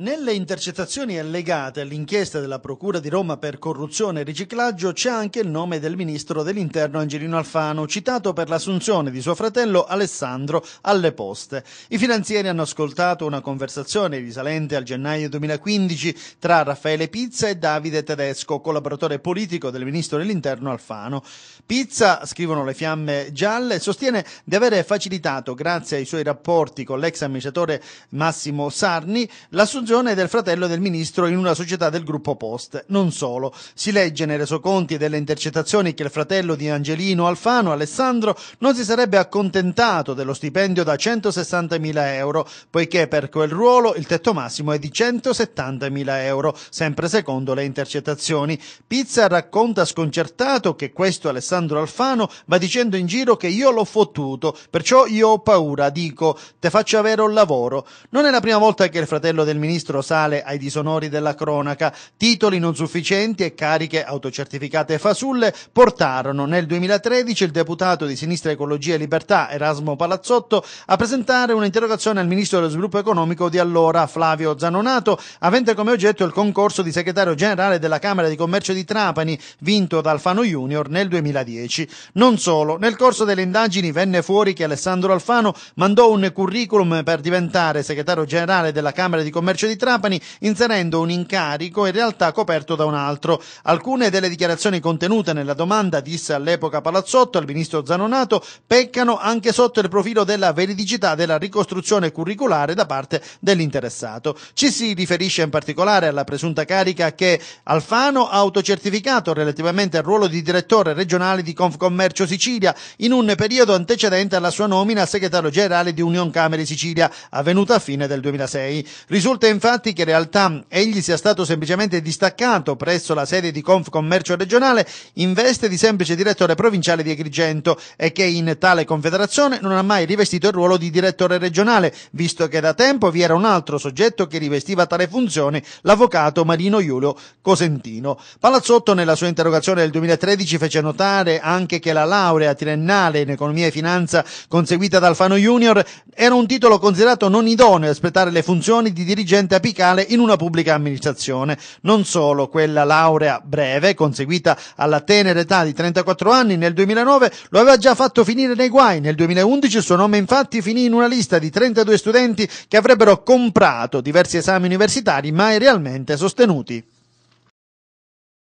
Nelle intercettazioni allegate all'inchiesta della Procura di Roma per corruzione e riciclaggio c'è anche il nome del ministro dell'Interno Angelino Alfano, citato per l'assunzione di suo fratello Alessandro alle poste. I finanzieri hanno ascoltato una conversazione risalente al gennaio 2015 tra Raffaele Pizza e Davide Tedesco, collaboratore politico del ministro dell'Interno Alfano. Pizza, scrivono le fiamme gialle, sostiene di avere facilitato, grazie ai suoi rapporti con l'ex amministratore Massimo Sarni, l'assunzione Mangione e del fratello del ministro in una società del gruppo Post. Non solo, si legge nei resoconti delle intercettazioni che il fratello di Angelino Alfano, Alessandro, non si sarebbe accontentato dello stipendio da 160.000 euro, poiché per quel ruolo il tetto massimo è di 170.000 euro, sempre secondo le intercettazioni. Pizza racconta sconcertato che questo Alessandro Alfano va dicendo in giro che io l'ho fottuto, perciò io ho paura, dico, te faccio avere un lavoro. Non è la prima volta che il fratello del ministro ministro sale ai disonori della cronaca. Titoli non sufficienti e cariche autocertificate fasulle portarono nel 2013 il deputato di Sinistra Ecologia e Libertà Erasmo Palazzotto a presentare un'interrogazione al ministro dello sviluppo economico di allora Flavio Zanonato avente come oggetto il concorso di segretario generale della Camera di Commercio di Trapani vinto da Alfano Junior nel 2010. Non solo, nel corso delle indagini venne fuori che Alessandro Alfano mandò un curriculum per diventare segretario generale della Camera di Commercio di di Trapani inserendo un incarico in realtà coperto da un altro. Alcune delle dichiarazioni contenute nella domanda, disse all'epoca Palazzotto al ministro Zanonato, peccano anche sotto il profilo della veridicità della ricostruzione curriculare da parte dell'interessato. Ci si riferisce in particolare alla presunta carica che Alfano ha autocertificato relativamente al ruolo di direttore regionale di Confcommercio Sicilia in un periodo antecedente alla sua nomina a segretario generale di Union Camere Sicilia, avvenuta a fine del 2006. Risulta Risulta infatti che in realtà egli sia stato semplicemente distaccato presso la sede di Confcommercio regionale in veste di semplice direttore provinciale di Agrigento e che in tale confederazione non ha mai rivestito il ruolo di direttore regionale, visto che da tempo vi era un altro soggetto che rivestiva tale funzione, l'avvocato Marino Giulio Cosentino. Palazzotto nella sua interrogazione del 2013 fece notare anche che la laurea triennale in economia e finanza conseguita da Alfano Junior era un titolo considerato non idoneo a aspettare le funzioni di dirigente dirigente apicale in una pubblica amministrazione, non solo quella laurea breve conseguita alla tenera età di 34 anni nel 2009 lo aveva già fatto finire nei guai. Nel 2011 il suo nome infatti finì in una lista di 32 studenti che avrebbero comprato diversi esami universitari mai realmente sostenuti.